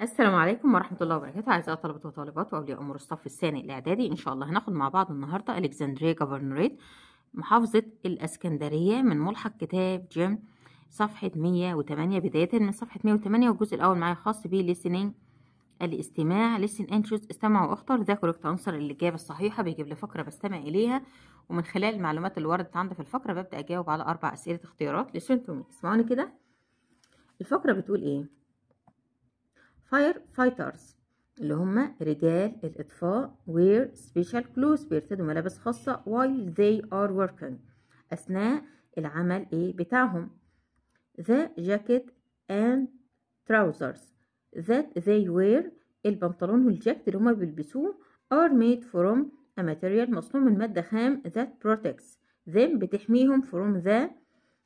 السلام عليكم ورحمة الله وبركاته أعزائي طلبة وطالبات وأولياء أمور الصف الثاني الإعدادي إن شاء الله هناخد مع بعض النهاردة ألكسندرية جفرنوريت محافظة الإسكندرية من ملحق كتاب جيم صفحة 108 بداية من صفحة 108 والجزء الأول معايا خاص بيه ليسينينج الاستماع listen and استمع واختر ذا كوريكت أنصر الإجابة الصحيحة بيجيب لي فقرة بستمع إليها ومن خلال المعلومات اللي وردت عندي في الفقرة ببدأ أجاوب على أربع أسئلة اختيارات listen to اسمعوني كده الفقرة بتقول إيه فاير فايترز اللي هما رجال الإطفاء wear special clothes بيرتدوا ملابس خاصة while they are working أثناء العمل إيه بتاعهم the jacket and trousers that they wear البنطلون والجاكت اللي هما بيلبسوه are made from a material مصنوع من مادة خام that protects them بتحميهم from the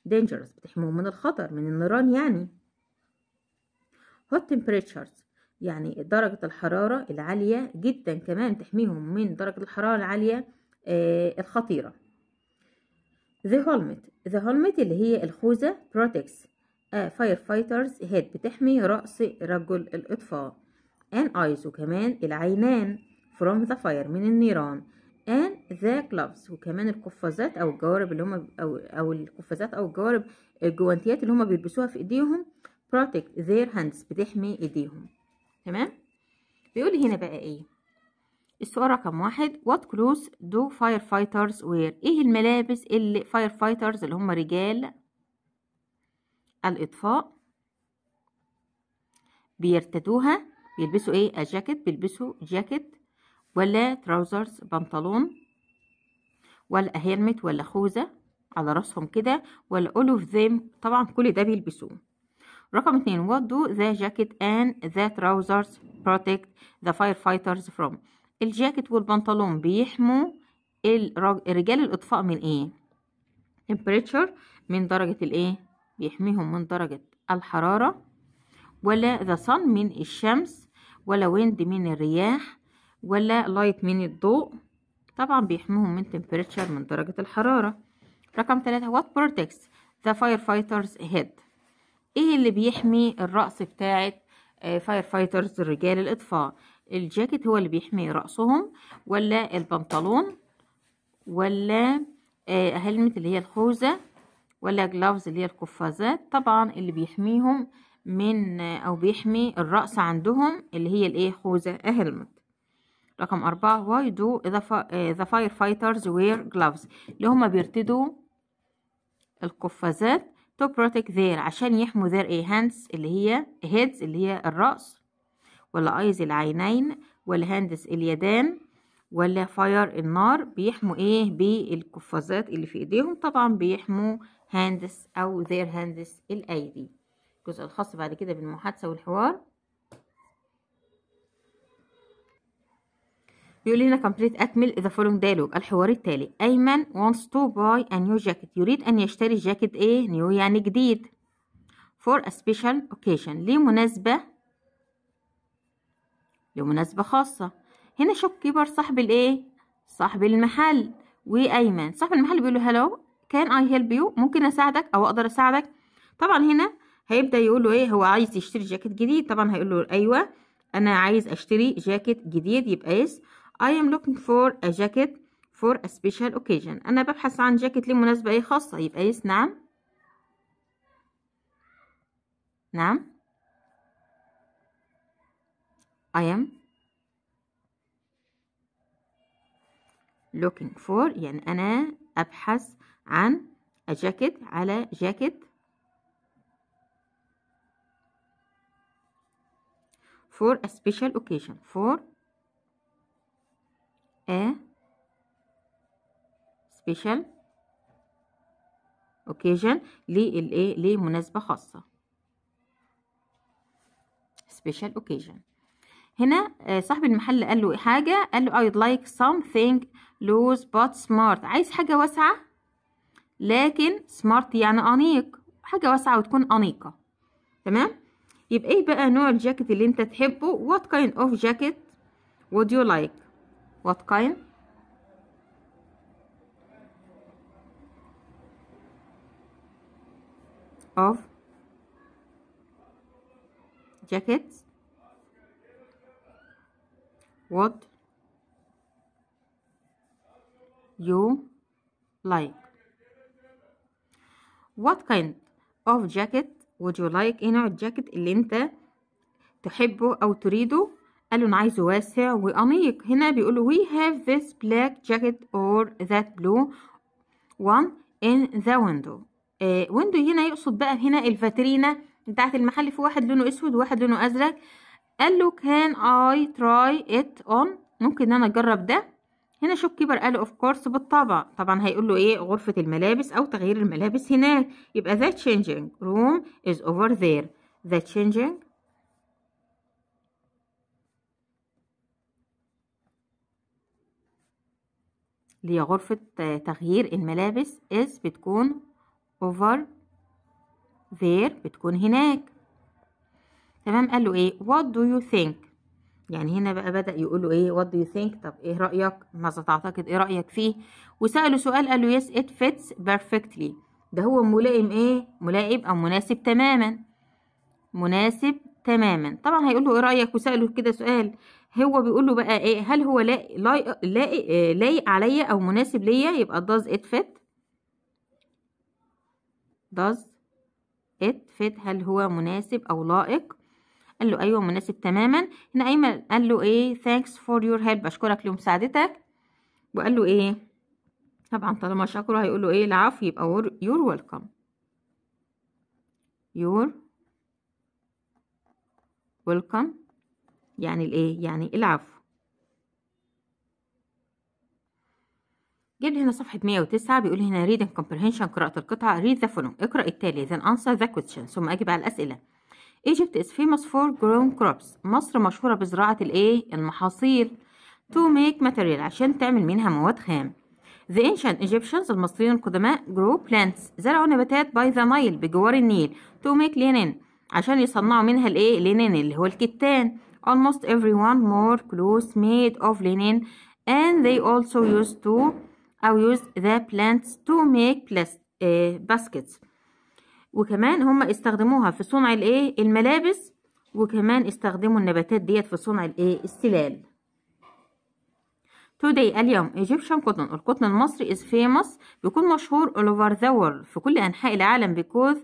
dangers بتحميهم من الخطر من النيران يعني hot temperatures يعني درجة الحرارة العالية جدا كمان تحميهم من درجة الحرارة العالية آه الخطيرة The helmet The helmet اللي هي الخوذة protects a آه، firefighter's head بتحمي رأس رجل الإطفاء and eyes وكمان العينان from the fire من النيران and the gloves وكمان القفازات أو الجوارب اللي هما أو, أو القفازات أو الجوارب الجوانتيات اللي هما بيلبسوها في إيديهم protect their hands بتحمي ايديهم تمام بيقول هنا بقى ايه السؤال رقم واحد what clothes do firefighters wear ايه الملابس اللي firefighters اللي هم رجال الاطفاء بيرتدوها بيلبسوا ايه جاكيت بيلبسوا جاكيت ولا تراوزرز بنطلون ولا هيلمت ولا خوذه على راسهم كده ولا all of them طبعا كل ده بيلبسوه رقم اتنين what do the jacket and the trousers protect the firefighters from الجاكيت والبنطلون بيحموا رجال الإطفاء من ايه temperature من درجة الايه بيحميهم من درجة الحرارة ولا the sun من الشمس ولا wind من الرياح ولا light من الضوء طبعا بيحموهم من temperature من درجة الحرارة رقم ثلاثة what protects the firefighters head ايه اللي بيحمي الرأس بتاعة فاير فايترز رجال الإطفاء الجاكيت هو اللي بيحمي رأسهم ولا البنطلون ولا هلمت آه، اللي هي الخوذة ولا جلافز اللي هي القفازات طبعا اللي بيحميهم من آه، أو بيحمي الرأس عندهم اللي هي الايه خوذة هلمت رقم أربعة why do آه، the firefighters wear gloves اللي هما بيرتدوا القفازات to protect their عشان يحموا their ايه hands اللي هي heads اللي هي الرأس ولا eyes العينين ولا hands اليدان ولا فاير النار بيحموا ايه بالقفازات اللي في ايديهم طبعا بيحموا هاندس او ذير هاندس الايدي الجزء الخاص بعد كده بالمحادثه والحوار بيقول لنا complete أكمل ذا following dialogue الحوار التالي أيمن wants to buy a new jacket يريد أن يشتري جاكيت إيه نيو يعني جديد for a special occasion لمناسبة لمناسبة خاصة هنا كيبر صاحب الإيه صاحب المحل وأيمن صاحب المحل بيقول له هلو كان اي هيلب يو ممكن أساعدك أو أقدر أساعدك طبعا هنا هيبدأ يقول له إيه هو عايز يشتري جاكيت جديد طبعا هيقول له أيوه أنا عايز أشتري جاكيت جديد يبقى إيه؟ I am looking for a jacket for a special occasion أنا ببحث عن جاكيت لمناسبة أي خاصة يبقى yes نعم نعم I am looking for يعني أنا أبحث عن a jacket على jacket. for a special occasion for a إيه؟ special occasion للايه لمناسبة خاصة special occasion هنا آه، صاحب المحل قال له إيه حاجة قال له I'd like something loose but smart عايز حاجة واسعة لكن smart يعني أنيق حاجة واسعة وتكون أنيقة تمام يبقى ايه بقى نوع الجاكيت اللي انت تحبه what kind of jacket would you like What kind? Of jackets? What you like? What kind of jacket would you like؟ هنا الجاكيت اللي انت تحبه او تريده قال له انا عايزه واسع وانيق هنا بيقول له we have this black jacket or that blue one in the window آه هنا يقصد بقى هنا الفاترينا بتاعت المحل في واحد لونه اسود وواحد لونه ازرق قال له كان اي تراي ات اون ممكن ان انا اجرب ده هنا شوف كيبر قال له اوف كورس بالطبع طبعا هيقول له ايه غرفه الملابس او تغيير الملابس هناك يبقى ذا changing روم از اوفر ذير ذا changing اللي هي غرفة تغيير الملابس is بتكون over there بتكون هناك تمام قال له ايه what do you think يعني هنا بقى بدأ يقول له ايه what do you think طب ايه رأيك ماذا تعتقد ايه رأيك فيه وسأله سؤال قال له yes it fits perfectly ده هو ملائم ايه ملائم او مناسب تماما مناسب تماما طبعا هيقول له ايه رأيك وسأله كده سؤال هو بيقول له بقى ايه هل هو لايق لايق عليا او مناسب ليا يبقى does it fit does it fit هل هو مناسب او لائق قال له ايوه مناسب تماما هنا ايمن قال له ايه thanks for your help اشكرك لمساعدتك وقال له ايه طبعا طالما شكره هيقول له ايه العفو يبقى you're welcome you're welcome يعني الايه يعني العفو جبنا هنا صفحة 109 بيقول هنا reading comprehension قراءة القطعة read the following اقرأ التالي then answer the question ثم أجب على الأسئلة Egypt is famous for grown crops مصر مشهورة بزراعة الايه المحاصيل to make material عشان تعمل منها مواد خام The ancient Egyptians المصريين القدماء grow plants زرعوا نباتات by the Nile بجوار النيل to make linen عشان يصنعوا منها الايه linen اللي هو الكتان almost everyone more clothes made of linen and they also used to أو used the plants to make plastic, uh, baskets وكمان هم استخدموها في صنع الايه الملابس وكمان استخدموا النباتات ديت في صنع الايه السلال today اليوم Egyptian cotton القطن المصري is famous بيكون مشهور all over the world في كل أنحاء العالم because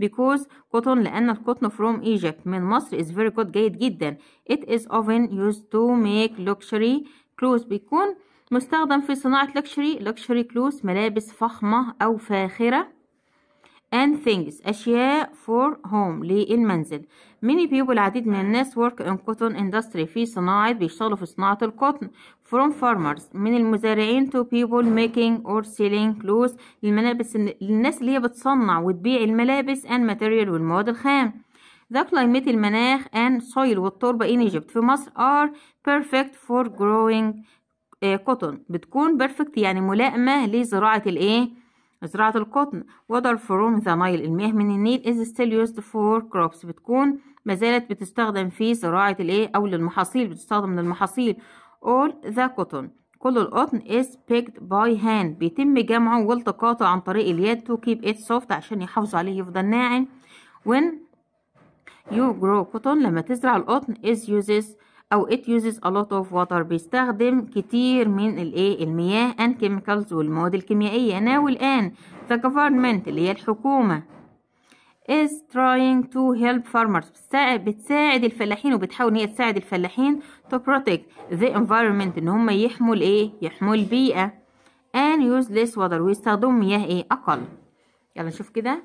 because cotton لأن القطن from Egypt من مصر is very good جيد جدا it is often used to make luxury clothes بيكون مستخدم في صناعة luxury luxury clothes ملابس فخمة أو فاخرة and things أشياء for home للمنزل many people العديد من الناس work in cotton industry في صناعة بيشتغلوا في صناعة القطن from farmers من المزارعين to people making or selling clothes للملابس للناس اللي هي بتصنع وتبيع الملابس and material والمواد الخام the climate المناخ and soil والتربة in Egypt في مصر are perfect for growing cotton بتكون perfect يعني ملائمة لزراعة الايه زراعة القطن water from the Nile المياه من النيل is still used for crops بتكون ما زالت بتستخدم في زراعة الايه أو للمحاصيل بتستخدم للمحاصيل all the cotton كل القطن is picked by hand بيتم جمعه والتقاطه عن طريق اليد to keep it soft عشان يحافظوا عليه يفضل ناعم when you grow cotton لما تزرع القطن is يوزز او it uses a lot of water بيستخدم كتير من الايه المياه and chemicals والمواد الكيميائيه now الان the government اللي هي الحكومه is trying to help farmers بتساعد الفلاحين وبتحاول ان هي تساعد الفلاحين to protect the environment ان هم يحموا الايه يحموا البيئه and use less water ويستخدموا مياه ايه اقل يلا نشوف كده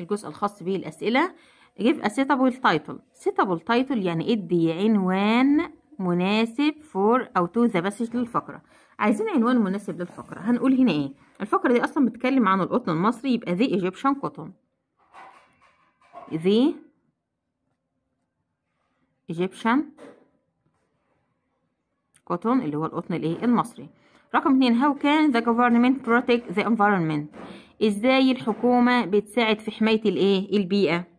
الجزء الخاص به الاسئله give a suitable title suitable title يعني ادي إيه؟ عنوان مناسب for أو to the passage للفقرة عايزين عنوان مناسب للفقرة هنقول هنا ايه الفقرة دي أصلا بتتكلم عن القطن المصري يبقى the Egyptian cotton the Egyptian cotton اللي هو القطن الايه المصري رقم اتنين how can the government protect the environment ازاي الحكومة بتساعد في حماية الايه البيئة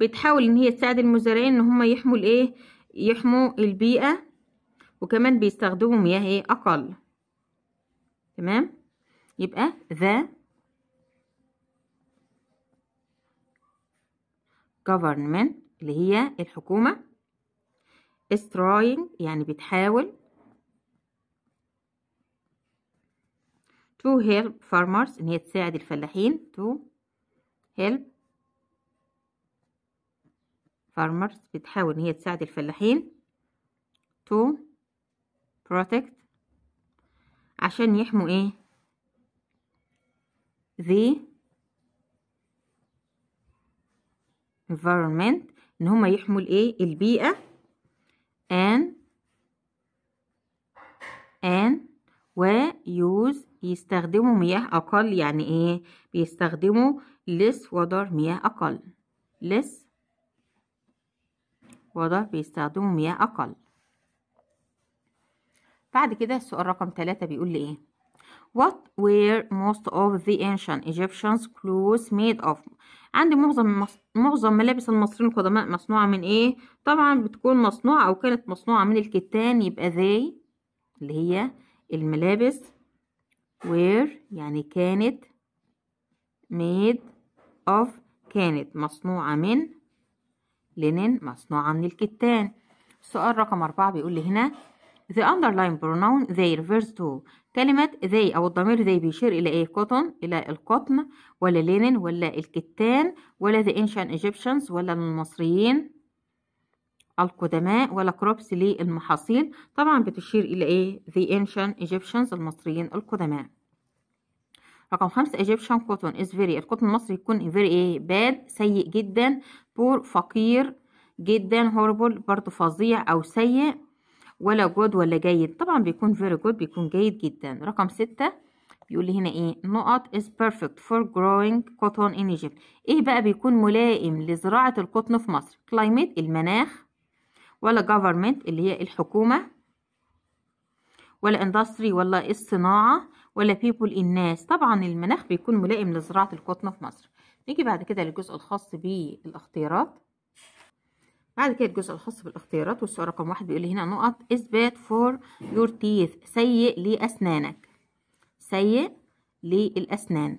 بتحاول ان هي تساعد المزارعين ان هم يحموا الايه يحموا البيئة وكمان بيستخدموا مياه ايه اقل تمام يبقى ذا government اللي هي الحكومة is trying يعني بتحاول to help farmers ان هي تساعد الفلاحين to help farmers بتحاول إن هي تساعد الفلاحين to protect عشان يحموا إيه the environment إن هما يحموا الإيه البيئة and and ويوز يستخدموا مياه أقل يعني إيه بيستخدموا less water مياه أقل less واضح بيستخدموا مياه أقل بعد كده السؤال رقم ثلاثة بيقول لي إيه What were most of the ancient Egyptians clothes made of عندي معظم معظم ملابس المصريين القدماء مصنوعة من إيه طبعا بتكون مصنوعة أو كانت مصنوعة من الكتان يبقى they اللي هي الملابس were يعني كانت made of كانت مصنوعة من لينين مصنوعة من الكتان السؤال رقم أربعة بيقول لي هنا the underlying pronoun they refers to كلمة they أو الضمير they بيشير إلى إيه قطن إلى القطن ولا لينين ولا الكتان ولا the ancient Egyptians ولا المصريين القدماء ولا كروبس للمحاصيل طبعا بتشير إلى إيه the ancient Egyptians المصريين القدماء رقم خمسة Egyptian cotton is very القطن المصري يكون very ايه bad سيء جدا poor فقير جدا horrible برضو فظيع أو سيء ولا جود ولا جيد طبعا بيكون very good بيكون جيد جدا رقم ستة بيقول لي هنا ايه نقط is perfect for growing cotton in Egypt ايه بقى بيكون ملائم لزراعة القطن في مصر climate المناخ ولا government اللي هي الحكومة ولا industry ولا الصناعة ولا بيبول الناس طبعا المناخ بيكون ملائم لزراعة القطن في مصر نيجي بعد كده للجزء الخاص بالاختيارات بعد كده الجزء الخاص بالاختيارات والسؤال رقم واحد بيقول لي هنا نقط اثبات فور يور تيث سيء لأسنانك سيء للأسنان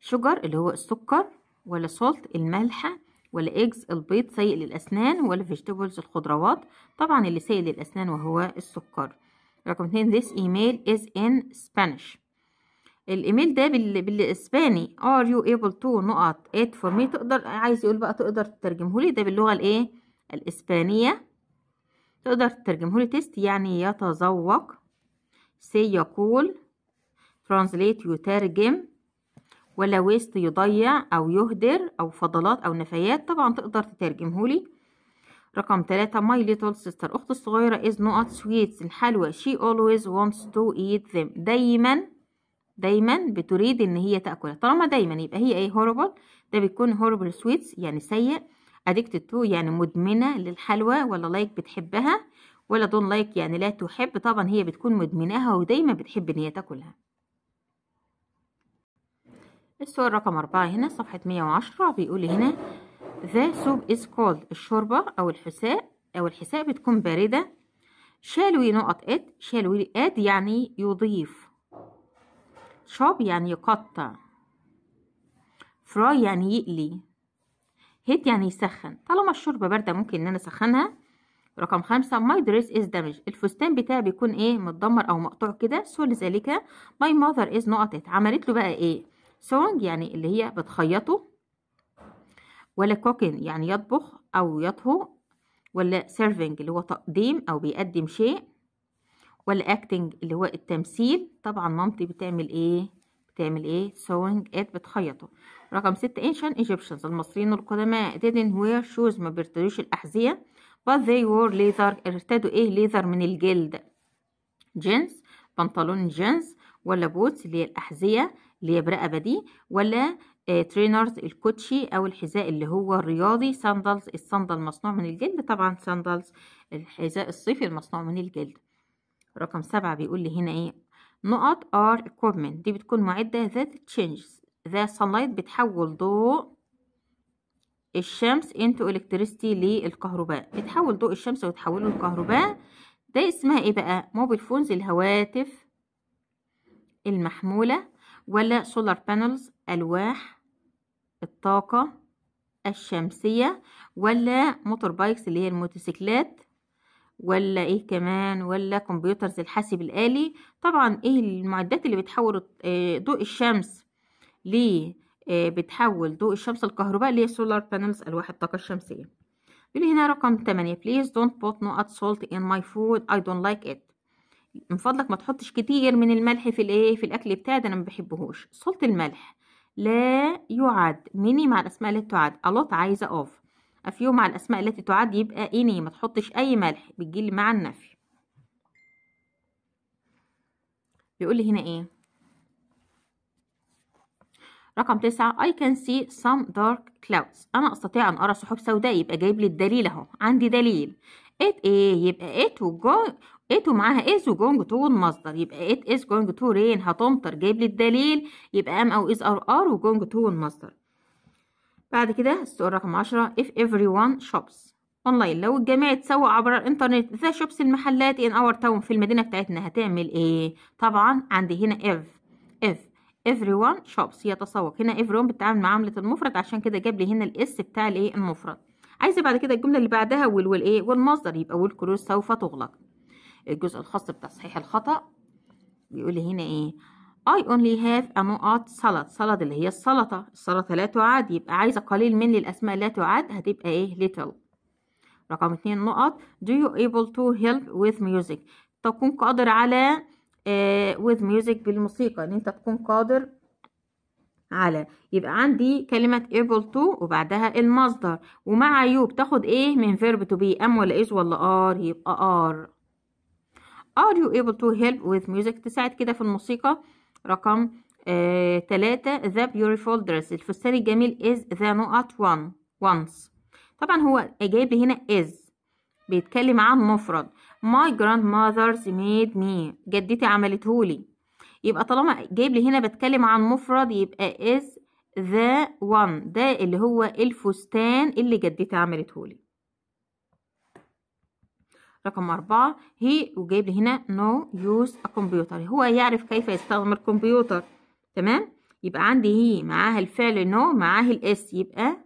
شجر اللي هو السكر ولا سولت الملحة ولا إجز البيض سيء للأسنان ولا فيجيتابلز الخضروات طبعا اللي سيء للأسنان وهو السكر رقم اتنين this email is in Spanish الايميل ده بالاسباني are you able to نقط it for me تقدر عايز يقول بقى تقدر تترجمه لي ده باللغه الايه الاسبانيه تقدر تترجمه لي تيست يعني يتذوق say يقول translate يترجم ولا ويست يضيع او يهدر او فضلات او نفايات طبعا تقدر تترجمه لي رقم 3 my little sister أختي الصغيرة is not sweets الحلوى she always wants to eat them دايما دايما بتريد ان هي تاكلها طالما دايما يبقى هي ايه هوربل ده بيكون هوربل sweets يعني سيء ادكتد تو يعني مدمنة للحلوى ولا لايك بتحبها ولا دون لايك يعني لا تحب طبعا هي بتكون مدمناها ودايما بتحب ان هي تاكلها السؤال رقم أربعة هنا صفحة مية وعشرة بيقول هنا ذا سوب از كولد الشوربة أو الحساء أو الحساء بتكون باردة شال وي نقط اد شال وي اد يعني يضيف شوب يعني يقطع فراي يعني يقلي هيت يعني يسخن طالما الشوربة باردة ممكن إن أنا أسخنها رقم خمسة my dress is damaged الفستان بتاعي بيكون إيه متدمر أو مقطوع كده سو لذلك my mother is نقطة عملت له بقى إيه سونج يعني اللي هي بتخيطه ولا كوكين يعني يطبخ أو يطهو ولا سيرفينج اللي هو تقديم أو بيقدم شيء ولا اكتنج اللي هو التمثيل طبعا مامتي بتعمل ايه بتعمل ايه سوينج it بتخيطه رقم ستة إنشان إيجيبشنز المصريين القدماء didn't wear shoes ما بيرتدوش الأحذية but they wore leather ارتدوا ايه ليذر من الجلد جينز بنطلون جينز ولا بوتس اللي هي الأحذية اللي هي برقبة دي ولا ترينرز آه، الكوتشي او الحذاء اللي هو الرياضي ساندلز الصندل مصنوع من الجلد طبعا ساندلز الحذاء الصيفي المصنوع من الجلد رقم سبعة بيقول لي هنا ايه نقط ار equipment دي بتكون معدة ذات changes ذا sunlight بتحول ضوء الشمس into electricity للكهرباء بتحول ضوء الشمس وتحوله لكهرباء ده اسمها ايه بقى موبيل فونز الهواتف المحمولة ولا سولار بانلز ألواح الطاقة الشمسية ولا موتور بايكس اللي هي الموتوسيكلات ولا ايه كمان ولا كمبيوترز الحاسب الآلي طبعا ايه المعدات اللي بتحول آه، ضوء الشمس ل آه، بتحول ضوء الشمس الكهرباء اللي هي سولار بانلز ألواح الطاقة الشمسية يقول هنا رقم 8 please don't put no salt in my food I don't like it من فضلك ما تحطش كتير من الملح في الايه في الاكل بتاعي ده انا ما بحبهوش صلت الملح لا يعد ميني مع الأسماء التي تعد a lot عايزة of a few مع الأسماء التي تعد يبقى any ما تحطش أي ملح بتجيلي مع النفي بيقول لي هنا إيه رقم تسعة I can see some dark clouds أنا أستطيع أن أرى سحب سوداء يبقى جايب لي الدليل أهو عندي دليل it إيه يبقى it وجو ات ومعاها از وجونج تو المصدر يبقى ات از جونج تو رين هتمطر جايب لي الدليل يبقى ام او از ار ار وجونج تو المصدر بعد كده السؤال رقم 10 if everyone shops اونلاين لو الجميع اتسوق عبر الانترنت ذا شوبس المحلات ان اور تاون في المدينه بتاعتنا هتعمل ايه طبعا عندي هنا if if everyone shops يتسوق هنا everyone بتتعامل مع عمله المفرد عشان كده جاب لي هنا الاس بتاع الايه المفرد عايزه بعد كده الجمله اللي بعدها وال والايه والمصدر يبقى والكروس سوف تغلق الجزء الخاص بتصحيح الخطأ بيقول لي هنا ايه I only have a نقط salad salad اللي هي السلطة السلطة لا تعد يبقى عايزة قليل من الأسماء لا تعد هتبقى ايه little رقم اتنين نقط do you able to help with music تكون قادر على آه with music بالموسيقى ان انت تكون قادر على يبقى عندي كلمة able to وبعدها المصدر ومع you بتاخد ايه من verb to be ام ولا is ولا are يبقى are are you able to help with music تساعد كده في الموسيقى رقم آه تلاتة the beautiful dress الفستان الجميل is the not one once طبعا هو جايب لي هنا is بيتكلم عن مفرد my grandmother's made me جدتي عملتهولي يبقى طالما جايب لي هنا بتكلم عن مفرد يبقى is the one ده اللي هو الفستان اللي جدتي عملتهولي رقم أربعة هي وجايب لي هنا نو يوز الكمبيوتر كمبيوتر هو يعرف كيف يستخدم الكمبيوتر تمام يبقى عندي هي معاها الفعل نو معاها الاس يبقى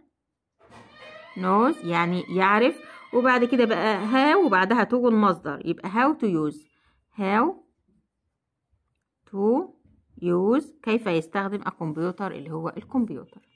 نوز يعني يعرف وبعد كده بقى هاو وبعدها تو المصدر يبقى هاو تو يوز هاو تو يوز كيف يستخدم الكمبيوتر اللي هو الكمبيوتر